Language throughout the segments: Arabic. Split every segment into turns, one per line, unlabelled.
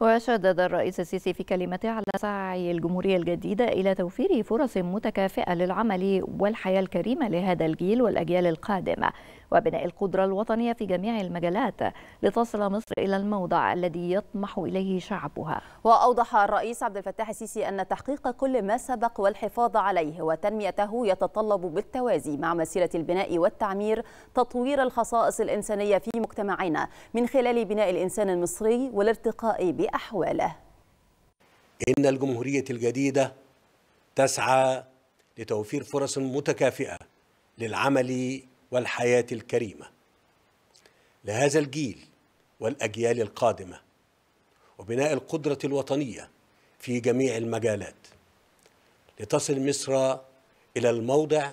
وشدد الرئيس السيسي في كلمته على سعي الجمهورية الجديدة إلى توفير فرص متكافئة للعمل والحياة الكريمة لهذا الجيل والأجيال القادمة وبناء القدرة الوطنية في جميع المجالات لتصل مصر إلى الموضع الذي يطمح إليه شعبها
وأوضح الرئيس عبد الفتاح السيسي أن تحقيق كل ما سبق والحفاظ عليه وتنميته يتطلب بالتوازي مع مسيرة البناء والتعمير تطوير الخصائص الإنسانية في مجتمعنا من خلال بناء الإنسان المصري
والارتقاء بأحواله إن الجمهورية الجديدة تسعى لتوفير فرص متكافئة للعمل والحياة الكريمة لهذا الجيل والأجيال القادمة وبناء القدرة الوطنية في جميع المجالات لتصل مصر إلى الموضع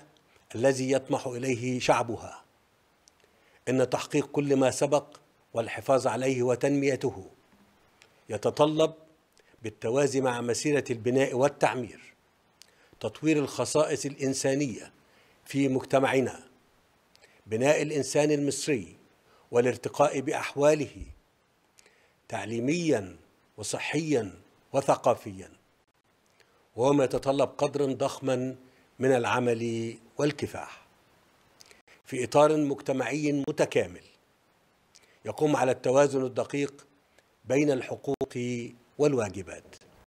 الذي يطمح إليه شعبها إن تحقيق كل ما سبق والحفاظ عليه وتنميته يتطلب بالتوازي مع مسيرة البناء والتعمير تطوير الخصائص الإنسانية في مجتمعنا بناء الإنسان المصري والارتقاء بأحواله تعليميا وصحيا وثقافيا وما يتطلب قدرا ضخما من العمل والكفاح في إطار مجتمعي متكامل يقوم على التوازن الدقيق بين الحقوق والواجبات